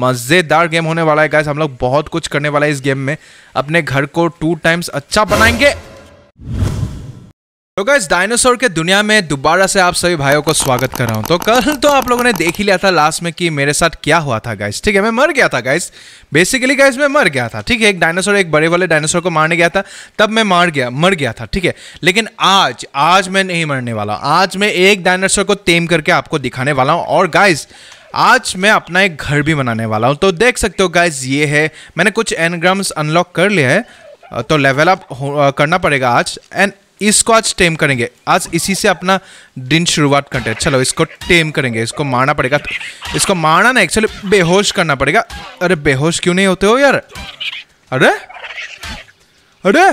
मज़ेदार गेम होने वाला है गाइस हम लोग बहुत कुछ करने वाला है इस गेम में अपने घर को टू टाइम्स अच्छा बनाएंगे तो गाइस डायनासोर के दुनिया में दोबारा से आप सभी भाइयों को स्वागत कर रहा हूं तो कल तो आप लोगों ने देख ही लिया था लास्ट में कि मेरे साथ क्या हुआ था गाइस ठीक है मैं मर गया था गाइस बेसिकली गाइस मैं मर गया था ठीक है एक डायनासोर एक बड़े वाले डायनासोर को मारने गया था तब मैं मार गया मर गया था ठीक है लेकिन आज आज मैं नहीं मरने वाला आज मैं एक डायनासोर को तेम करके आपको दिखाने वाला हूँ और गाइज़ आज मैं अपना एक घर भी बनाने वाला हूँ तो देख सकते हो गाइज ये है मैंने कुछ एनग्राम्स अनलॉक कर लिया है तो लेवल अप करना पड़ेगा आज एंड इसको आज टेम करेंगे आज इसी से अपना दिन शुरुआत करते हैं चलो इसको टेम करेंगे इसको मारना पड़ेगा इसको मारना ना एक्चुअली बेहोश करना पड़ेगा अरे बेहोश क्यों नहीं होते हो यार अरे अरे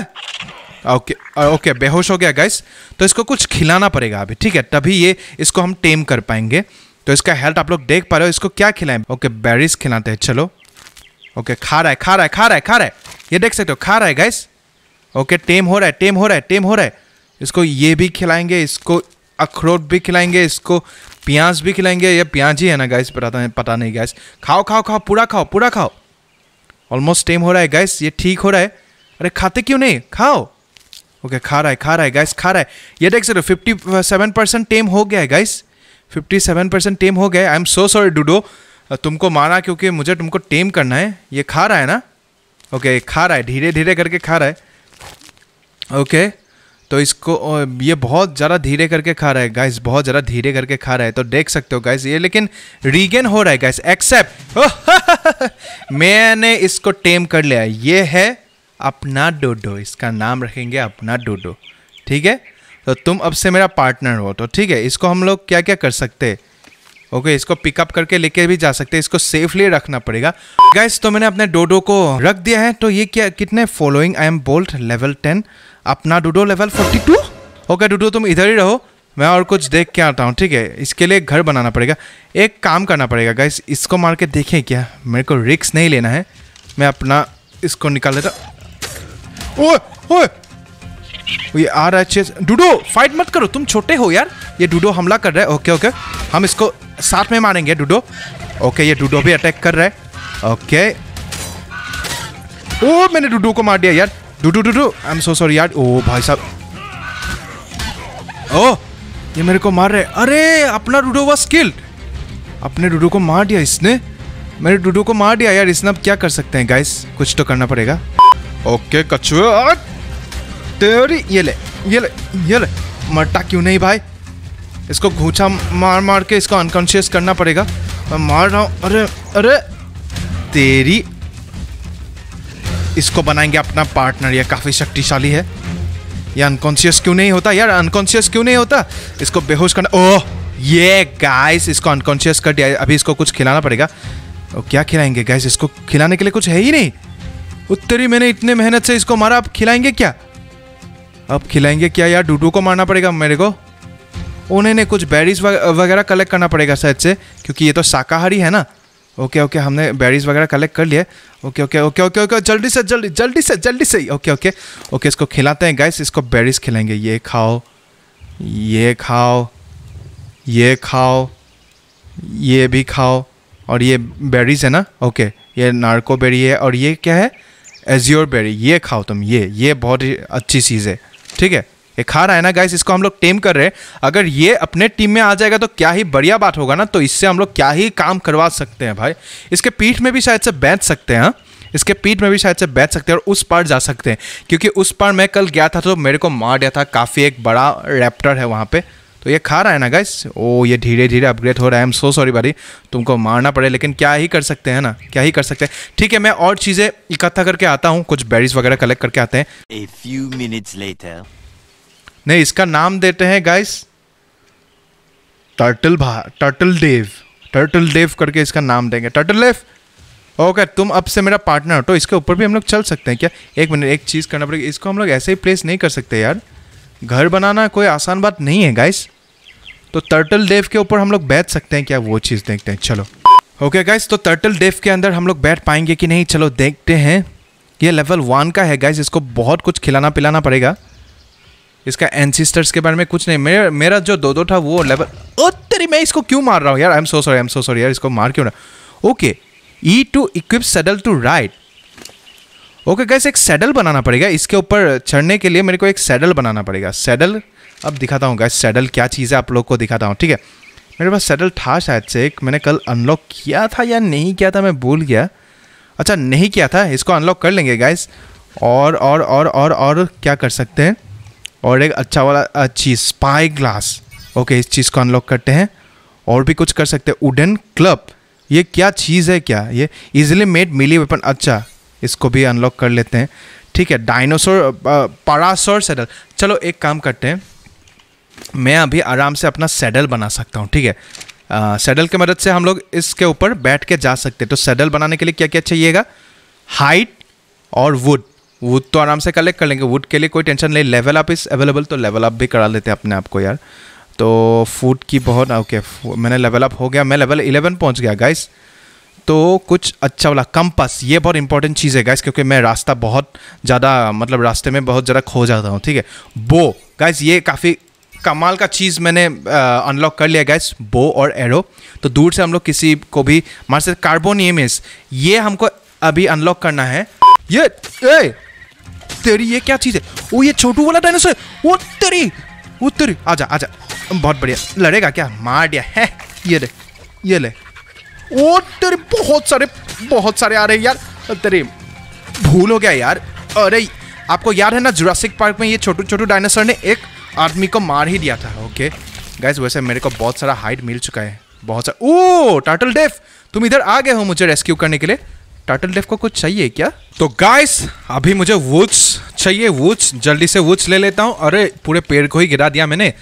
ओके ओके बेहोश हो गया गाइस तो इसको कुछ खिलाना पड़ेगा अभी ठीक है तभी ये इसको हम टेम कर पाएंगे तो इसका हेल्थ आप लोग देख पा रहे हो इसको क्या खिलाएं ओके बेरीज खिलाते हैं चलो ओके खा रहा है खा रहा है खा रहा है खा रहा है ये देख सकते हो खा रहा है गैस ओके टेम हो रहा है टेम हो रहा है टेम हो रहा है इसको ये भी खिलाएंगे इसको अखरोट भी खिलाएंगे इसको प्याज भी खिलाएंगे ये प्याज ही है ना गैस पता पता नहीं गैस खाओ खाओ खाओ पूरा खाओ पूरा खाओ ऑलमोस्ट टेम हो रहा है गैस ये ठीक हो रहा है अरे खाते क्यों नहीं खाओ ओके खा रहा है खा रहा है गैस खा रहा है ये देख सकते हो फिफ्टी सेवन परसेंट टेम हो गया है gas fifty seven percent time हो गए आई एम सो सॉरी डूडो तुमको मारा क्योंकि मुझे तुमको टेम करना है ये खा रहा है ना ओके okay, खा रहा है धीरे धीरे करके खा रहा है ओके okay, तो इसको ये बहुत ज़्यादा धीरे करके खा रहा है गाइस बहुत ज़्यादा धीरे करके खा रहा है तो देख सकते हो गाइस ये लेकिन रीगेन हो रहा है गाइस एक्सेप्ट मैंने इसको टेम कर लिया ये है अपना डोडो इसका नाम रखेंगे अपना डोडो ठीक है तो तुम अब से मेरा पार्टनर हो तो ठीक है इसको हम लोग क्या क्या कर सकते हैं ओके okay, इसको पिकअप करके लेके भी जा सकते हैं इसको सेफली रखना पड़ेगा गैस तो मैंने अपने डोडो को रख दिया है तो ये क्या कितने following I am bolt level ten अपना dodo level forty two okay dodo तुम इधर ही रहो मैं और कुछ देख के आता हूँ ठीक है इसके लिए घर बनाना पड़ेगा एक काम करना पड़ेगा गैस इसको मार के देखें क्या मेरे को रिक्स नहीं लेना है मैं अपना इसको निकाल लेता ये आ रहा है डूडो फाइट मत करो तुम छोटे हो यार ये डूडो हमला कर रहा है ओके ओके हम इसको साथ में मारेंगे डूडो ओके ये डूडो भी अटैक कर रहा है ओके ओ मैंने डूडो को मार दिया यार डूडू डूडू आई एम सो सॉरी यार ओ भाई साहब ओ ये मेरे को मार रहे अरे अपना डूडो वॉज स्किल अपने डूडो को मार दिया इसने मेरे डूडो को मार दिया यार इसने अब क्या कर सकते हैं गाइस कुछ तो करना पड़ेगा ओके कछुआ तेरी ये ले ये ले ये ले मरता क्यों नहीं भाई इसको घूछा मार मार के इसको अनकॉन्शियस करना पड़ेगा मैं मार रहा हूँ अरे अरे तेरी इसको बनाएंगे अपना पार्टनर ये काफ़ी शक्तिशाली है ये अनकॉन्शियस क्यों नहीं होता यार अनकॉन्शियस क्यों नहीं होता इसको बेहोश करना ओह ये गाइस इसको अनकॉन्शियस कर दिया अभी इसको कुछ खिलाना पड़ेगा और क्या खिलाएंगे गाइस इसको खिलाने के लिए कुछ है ही नहीं उत्तरी मैंने इतने मेहनत से इसको मारा अब खिलाएंगे क्या अब खिलाएंगे क्या यार डूडू को मारना पड़ेगा मेरे को उन्हें कुछ बेरीज वगैरह कलेक्ट करना पड़ेगा शायद से क्योंकि ये तो शाकाहारी है ना ओके ओके हमने बेरीज वगैरह कलेक्ट कर लिए okay okay okay okay okay जल्दी से जल्दी जल्दी से जल्दी से ओके ओके ओके इसको खिलाते हैं गैस इसको बेरीज खिलाएंगे ये खाओ ये खाओ ये खाओ ये भी खाओ और ये बेरीज है ना ओके ये नार्को बेरी है और ये क्या है एजियोर बेरी ये खाओ तुम ये ये बहुत ही अच्छी चीज़ है ठीक है ये खा रहा है ना गाइस इसको हम लोग टेम कर रहे हैं अगर ये अपने टीम में आ जाएगा तो क्या ही बढ़िया बात होगा ना तो इससे हम लोग क्या ही काम करवा सकते हैं भाई इसके पीठ में भी शायद से बैठ सकते हैं हाँ? इसके पीठ में भी शायद से बैठ सकते हैं और उस पार जा सकते हैं क्योंकि उस पार मैं कल गया था तो मेरे को मार दिया था काफ़ी एक बड़ा रैप्टर है वहाँ पर तो ये खा रहा है ना गाइस ओ ये धीरे धीरे अपग्रेड हो रहा है आई एम सो सॉरी भाई तुमको मारना पड़े लेकिन क्या ही कर सकते हैं ना क्या ही कर सकते हैं ठीक है मैं और चीज़ें इकट्ठा करके आता हूँ कुछ बेरीज वगैरह कलेक्ट करके आते हैं ए फ्यू मिनट्स लेटर नहीं इसका नाम देते हैं गाइस टर्टल भा टर्टल देव टर्टल देव करके इसका नाम देंगे टर्टल देव ओके okay, तुम अब से मेरा पार्टनर हो तो इसके ऊपर भी हम लोग चल सकते हैं क्या एक मिनट एक चीज़ करना पड़ेगा इसको हम लोग ऐसे ही प्लेस नहीं कर सकते यार घर बनाना कोई आसान बात नहीं है गाइस तो टर्टल डेव के ऊपर हम लोग बैठ सकते हैं क्या वो चीज़ देखते हैं चलो ओके okay तो टर्टल डेव के अंदर हम लोग बैठ पाएंगे कि नहीं चलो देखते हैं ये लेवल वन का है गाइस इसको बहुत कुछ खिलाना पिलाना पड़ेगा इसका एनसिस्टर्स के बारे में कुछ नहीं मेरा मेरा जो दो दो था वो लेवल ओ तेरी मैं इसको क्यों मार रहा हूँ यार I am so sorry I am so sorry यार इसको मार क्यों रहा okay E to equip saddle to right okay guys एक सेडल बनाना पड़ेगा इसके ऊपर चढ़ने के लिए मेरे को एक सेडल बनाना पड़ेगा सेडल अब दिखाता हूँ गाइस सैडल क्या चीज़ है आप लोग को दिखाता हूँ ठीक है मेरे पास सैडल था शायद से एक मैंने कल अनलॉक किया था या नहीं किया था मैं भूल गया अच्छा नहीं किया था इसको अनलॉक कर लेंगे गाइस और और और और और क्या कर सकते हैं और एक अच्छा वाला अच्छी स्पाई ग्लास ओके इस चीज़ को अनलॉक करते हैं और भी कुछ कर सकते हैं वुडन क्लब ये क्या चीज़ है क्या ये इजिली मेड मिली वेपन अच्छा इसको भी अनलॉक कर लेते हैं ठीक है डायनासोर पारासोर सैडल चलो एक काम करते हैं मैं अभी आराम से अपना सेडल बना सकता हूँ ठीक है सेडल की मदद से हम लोग इसके ऊपर बैठ के जा सकते हैं तो सेडल बनाने के लिए क्या क्या चाहिएगा हाइट और वुड वुड तो आराम से कलेक्ट कर लेंगे वुड के लिए कोई टेंशन नहीं लेवल अप इस अवेलेबल तो लेवल अप भी करा लेते हैं अपने आप को यार तो फूड की बहुत ओके मैंने लेवल अप हो गया मैं लेवल इलेवन पहुँच गया गाइस तो कुछ अच्छा वाला कंपास ये बहुत इंपॉर्टेंट चीज़ है गाइस क्योंकि मैं रास्ता बहुत ज़्यादा मतलब रास्ते में बहुत ज़्यादा खो जाता हूँ ठीक है बो गाइस ये काफ़ी कमाल का चीज़ मैंने अनलॉक कर लिया गैस बो और एरो तो दूर से हम लोग किसी को भी मार से कार्बोनियमिस ये हमको अभी अनलॉक करना है ये ए, तेरी ये क्या चीज़ है वो ये छोटू वाला डायनासोर वो तेरी वो तेरी आजा आजा बहुत बढ़िया लड़ेगा क्या मार दिया है ये ले ये ले ओ तेरे बहुत सारे बहुत सारे आ रहे यार तेरे भूल हो गया यार अरे आपको याद है ना जुरासिक पार्क में ये छोटू छोटू डायनासोर ने एक आदमी को मार ही दिया था ओके गैस वैसे मेरे को बहुत सारा हाइट मिल चुका है बहुत सारा ओ टाटल डेफ तुम इधर आ गए हो मुझे रेस्क्यू करने के लिए टाटल डेफ को कुछ चाहिए क्या तो गाइस अभी मुझे वुड्स चाहिए वुड्स जल्दी से वुड्स ले लेता हूँ अरे पूरे पेड़ को ही गिरा दिया मैंने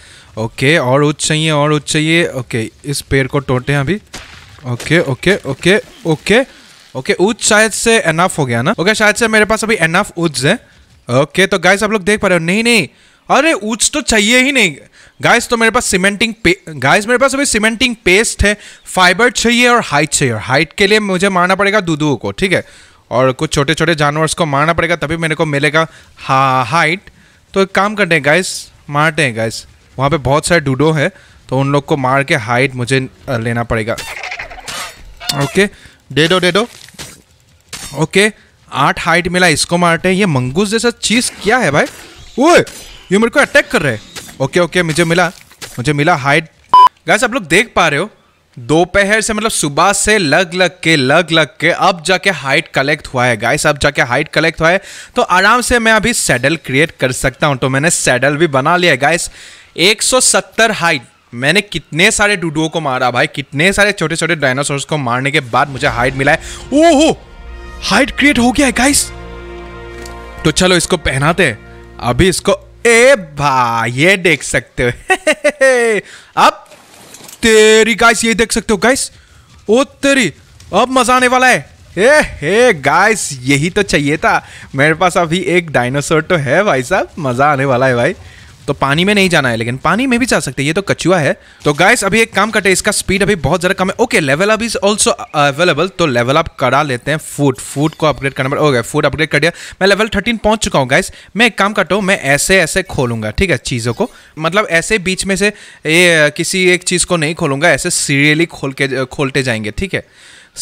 ओके और वुड्स चाहिए और वुड्स चाहिए ओके इस पेड़ को टोटे हैं अभी okay okay okay okay okay उज शायद से एनफ हो गया ना ओके शायद से मेरे पास अभी एनफ उच्च है ओके तो गाइस आप लोग देख पा रहे हो नहीं नहीं अरे ऊंच तो चाहिए ही नहीं गाइस तो मेरे पास सीमेंटिंग गाइस मेरे पास अभी सीमेंटिंग पेस्ट है फाइबर चाहिए और हाइट चाहिए और हाइट के लिए मुझे मारना पड़ेगा दूधू को ठीक है और कुछ छोटे छोटे जानवर्स को मारना पड़ेगा तभी मेरे को मिलेगा हा हाइट तो एक काम करते हैं गाइस मारते हैं गाइस वहाँ पे बहुत सारे डूडो है तो उन लोग को मार के हाइट मुझे लेना पड़ेगा ओके दे दो दे दो ओके आठ हाइट मिला इसको मारते हैं ये मंगूस जैसा चीज़ क्या है भाई ओए ये मेरे को अटैक कर रहे हैं ओके ओके मुझे मिला मुझे मिला हाइट गैस आप लोग देख पा रहे हो दोपहर से मतलब सुबह से लग लग के लग लग के अब जाके हाइट कलेक्ट हुआ है गाइस अब जाके हाइट कलेक्ट हुआ है तो आराम से मैं अभी सैडल क्रिएट कर सकता हूं तो मैंने सैडल भी बना लिया है गाइस 170 हाइट मैंने कितने सारे डूडुओं को मारा भाई कितने सारे छोटे छोटे डायनासोर्स को मारने के बाद मुझे हाइट मिला है ओहो हाइट क्रिएट हो गया है गाइस तो चलो इसको पहनाते अभी इसको ए ये देख सकते हो अब तेरी गाइस ये देख सकते हो गाइस ओ तेरी अब मजा आने वाला है ए हे गाइस यही तो चाहिए था मेरे पास अभी एक डायनासोर तो है भाई साहब मजा आने वाला है भाई तो पानी में नहीं जाना है लेकिन पानी में भी जा सकते हैं ये तो कचुआ है तो गाइस अभी एक काम करते हैं इसका स्पीड अभी बहुत ज़्यादा कम है okay level up is also available तो लेवल अप करा लेते हैं फूड फूड को अपग्रेड करना हो गया फूड अपग्रेड कर दिया मैं लेवल थर्टीन पहुंच चुका हूँ गाइस मैं एक काम करता हूँ मैं ऐसे ऐसे खोलूंगा ठीक है चीज़ों को मतलब ऐसे बीच में से ये uh, किसी एक चीज़ को नहीं खोलूंगा ऐसे सीरियली खोल के uh, खोलते जाएंगे ठीक है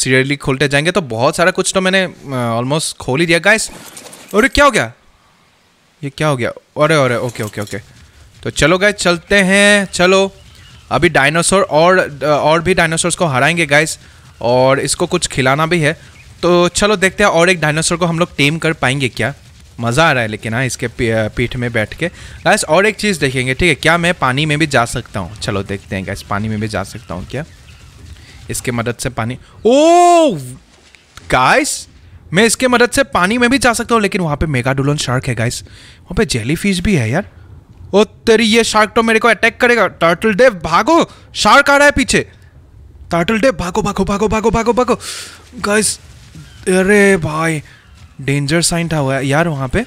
सीरियली खोलते जाएंगे तो बहुत सारा कुछ तो मैंने ऑलमोस्ट uh, खोल ही दिया गाइस और क्या हो गया ये क्या हो गया अरे अरे ओके ओके ओके तो चलो गाइज चलते हैं चलो अभी डायनासोर और और भी डायनासोर्स को हराएंगे गाइज और इसको कुछ खिलाना भी है तो चलो देखते हैं और एक डायनासोर को हम लोग टेम कर पाएंगे क्या मज़ा आ रहा है लेकिन हाँ इसके पीठ में बैठ के गैस और एक चीज़ देखेंगे ठीक है क्या मैं पानी में भी जा सकता हूँ चलो देखते हैं गैस पानी में भी जा सकता हूँ क्या इसके मदद से पानी ओ गाइस मैं इसके मदद से पानी में भी जा सकता हूँ लेकिन वहाँ पे मेगाडुलन शार्क है गाइस वहाँ पे जेली फिश भी है यार ओ तेरी ये शार्क तो मेरे को अटैक करेगा टर्टल डेव भागो शार्क आ रहा है पीछे टर्टल डेव भागो भागो भागो भागो भागो भागो गाइस अरे भाई डेंजर साइन था हुआ यार वहाँ पे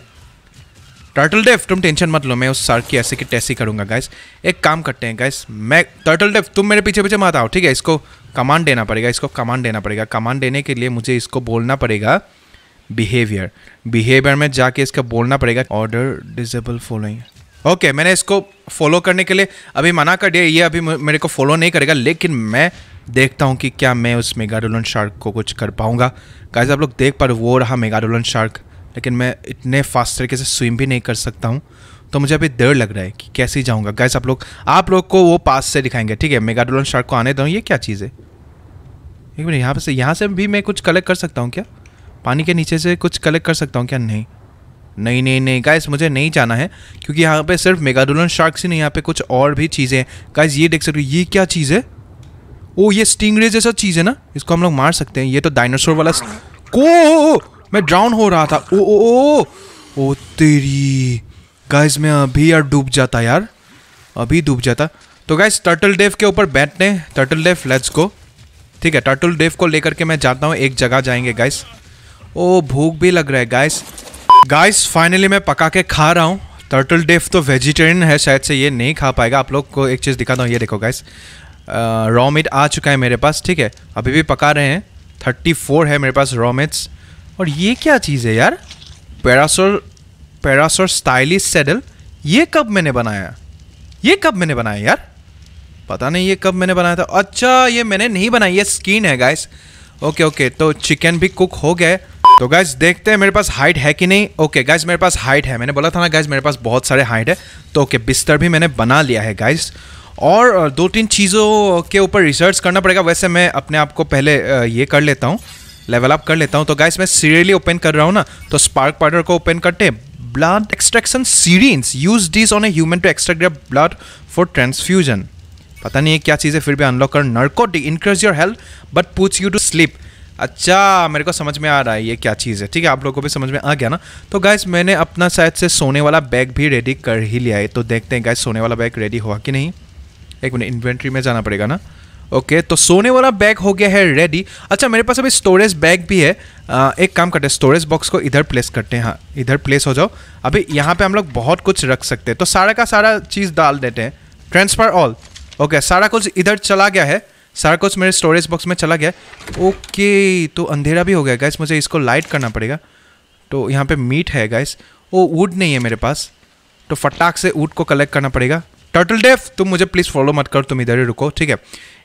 टर्टल डेव तुम टेंशन मत लो मैं उस सार्क की ऐसे की टैसी करूंगा गाइस एक काम करते हैं गाइस मैं टर्टल डेव तुम मेरे पीछे पीछे मत आओ ठीक है इसको कमांड देना पड़ेगा इसको कमांड देना पड़ेगा कमांड देने के लिए मुझे इसको बोलना पड़ेगा बिहेवियर बिहेवियर में जाके इसका बोलना पड़ेगा ऑर्डर डिजेबल फॉलोइंग ओके मैंने इसको फॉलो करने के लिए अभी मना कर दिया ये अभी मेरे को फॉलो नहीं करेगा लेकिन मैं देखता हूँ कि क्या मैं उस मेगाडोलन शार्क को कुछ कर पाऊँगा गाइज आप लोग देख पा रहे वो रहा मेगाडोलन शार्क लेकिन मैं इतने फास्ट तरीके से स्विम भी नहीं कर सकता हूँ तो मुझे अभी डर लग रहा है कि कैसे जाऊँगा गैस आप लोग आप लोग को वो पास से दिखाएंगे ठीक है मेगाडोलन शार्क को आने दो ये क्या चीज़ है एक मिनट यहाँ पर से यहाँ से भी मैं कुछ कलेक्ट कर सकता हूँ क्या पानी के नीचे से कुछ कलेक्ट कर सकता हूँ क्या नहीं नहीं नहीं नहीं गाइस मुझे नहीं जाना है क्योंकि यहाँ पे सिर्फ मेगाडोलन शार्क ही नहीं यहाँ पे कुछ और भी चीज़ें हैं गाइस ये देख सकते हो ये क्या चीज़ है ओ ये रेज जैसा चीज़ है ना इसको हम लोग मार सकते हैं ये तो डायनासोर वाला को मैं ड्राउन हो रहा था ओ ओ ओ ओ तेरी गाइज मैं अभी यार डूब जाता यार अभी डूब जाता तो गाइज टर्टल डेव के ऊपर बैठने टर्टल डेव लेट्स गो ठीक है टर्टल डेव को लेकर के मैं जाता हूँ एक जगह जाएंगे गाइस ओ भूख भी लग रहा है गाइस गाइस फाइनली मैं पका के खा रहा हूँ टर्टल डेफ तो वेजिटेरियन है शायद से ये नहीं खा पाएगा आप लोग को एक चीज़ दिखाता हूँ ये देखो गाइस रॉ मीट आ चुका है मेरे पास ठीक है अभी भी पका रहे हैं थर्टी फोर है मेरे पास रॉ मीट्स और ये क्या चीज़ है यार पैरासोर पैरासोर स्टाइलिश सेडल ये कब मैंने बनाया ये कब मैंने बनाया यार पता नहीं ये कब मैंने बनाया था अच्छा ये मैंने नहीं बनाई ये स्किन है गाइस ओके ओके तो चिकन भी कुक हो गए तो गाइज देखते हैं मेरे पास हाइट है कि नहीं ओके गाइज मेरे पास हाइट है मैंने बोला था ना गाइज मेरे पास बहुत सारे हाइट है तो ओके बिस्तर भी मैंने बना लिया है गाइज और दो तीन चीज़ों के ऊपर रिसर्च करना पड़ेगा वैसे मैं अपने आप को पहले ये कर लेता हूँ लेवल अप कर लेता हूँ तो गाइज मैं सीरियली ओपन कर रहा हूँ ना तो स्पार्क पाउडर को ओपन करते blood extraction syringe use this on a human to extract their blood for transfusion पता नहीं है क्या चीज़ है फिर भी अनलॉक कर narcotic increase your health but puts you to sleep अच्छा मेरे को समझ में आ रहा है ये क्या चीज़ है ठीक है आप लोगों को भी समझ में आ गया ना तो गाइस मैंने अपना शायद से सोने वाला बैग भी रेडी कर ही लिया है तो देखते हैं गाइस सोने वाला बैग रेडी हुआ कि नहीं एक मिनट इन्वेंट्री में जाना पड़ेगा ना ओके तो सोने वाला बैग हो गया है रेडी अच्छा मेरे पास अभी स्टोरेज बैग भी है आ, एक काम करते हैं स्टोरेज बॉक्स को इधर प्लेस करते हैं हाँ इधर प्लेस हो जाओ अभी यहाँ पे हम लोग बहुत कुछ रख सकते हैं तो सारा का सारा चीज़ डाल देते हैं ट्रांसफ़र ऑल ओके सारा कुछ इधर चला गया है सारा कुछ मेरे स्टोरेज बॉक्स में चला गया है ओके तो अंधेरा भी हो गया गैस मुझे इसको लाइट करना पड़ेगा तो यहाँ पर मीट है गैस वो वुड नहीं है मेरे पास तो फटाक से ऊट को कलेक्ट करना पड़ेगा टर्टल डेफ तुम मुझे प्लीज़ फॉलो मत करो तुम इधर ही रुको ठीक है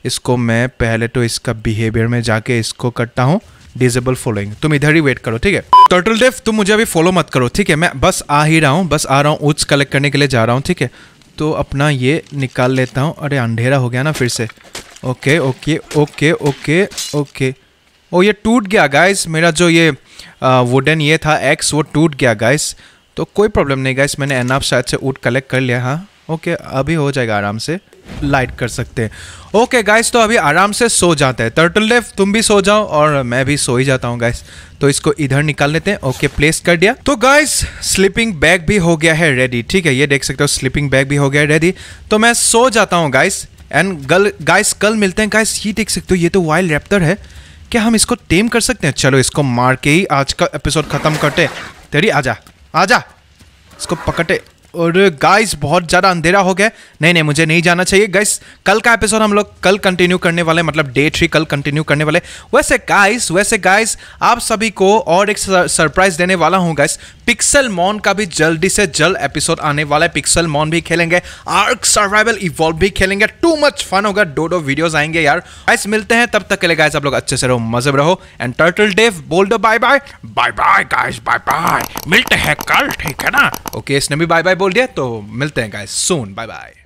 इसको मैं पहले तो इसका बिहेवियर में जाके इसको करता हूँ डिजेबल फॉलोइंग तुम इधर ही वेट करो ठीक है टर्टल डेफ तुम मुझे अभी फॉलो मत करो ठीक है मैं बस आ ही रहा हूँ बस आ रहा हूँ ऊँच कलेक्ट करने के लिए जा रहा हूँ ठीक है तो अपना ये निकाल लेता हूँ अरे अंधेरा हो गया ना फिर से okay okay okay okay okay ओ ये टूट गया गाइस मेरा जो ये वुडन ये था एक्स वो टूट गया गाइस तो कोई प्रॉब्लम नहीं गाइस मैंने एनाफ शायद से ऊट कलेक्ट कर लिया हाँ ओके अभी हो जाएगा आराम से लाइट कर सकते हैं ओके गाइस तो अभी आराम से सो जाते हैं टर्टल डेफ तुम भी सो जाओ और मैं भी सो ही जाता हूँ गाइस तो इसको इधर निकाल लेते हैं ओके प्लेस कर दिया तो गाइस स्लीपिंग बैग भी हो गया है रेडी ठीक है ये देख सकते हो स्लीपिंग बैग भी हो गया है रेडी तो मैं सो जाता हूँ गाइस एंड गल गाइस कल मिलते हैं गाइस ये देख सकते हो ये तो वाइल्ड रैप्टर है क्या हम इसको टेम कर सकते हैं चलो इसको मार के ही आज का एपिसोड खत्म करते तेरी आजा आजा इसको पकड़े और गाइस बहुत ज़्यादा अंधेरा हो गया नहीं नहीं मुझे नहीं जाना चाहिए गाइस कल का एपिसोड हम लोग कल कंटिन्यू करने वाले मतलब डे थ्री कल कंटिन्यू करने वाले वैसे गाइस वैसे गाइस आप सभी को और एक सरप्राइज देने वाला हूँ गाइस पिक्सल मॉन का भी जल्दी से जल्द एपिसोड आने वाला है पिक्सल मॉन भी खेलेंगे आर्क सर्वाइवल इवॉल्व भी खेलेंगे टू मच फन होगा दो दो वीडियोज आएंगे यार गाइस मिलते हैं तब तक के लिए गाइस आप लोग अच्छे से रहो मजे रहो एंड टर्टल डेव बोल दो bye bye bye bye guys bye bye मिलते हैं कल ठीक है ना ओके इसने भी बाय बाय बोल दिया तो मिलते हैं गाइस सोन बाय बाय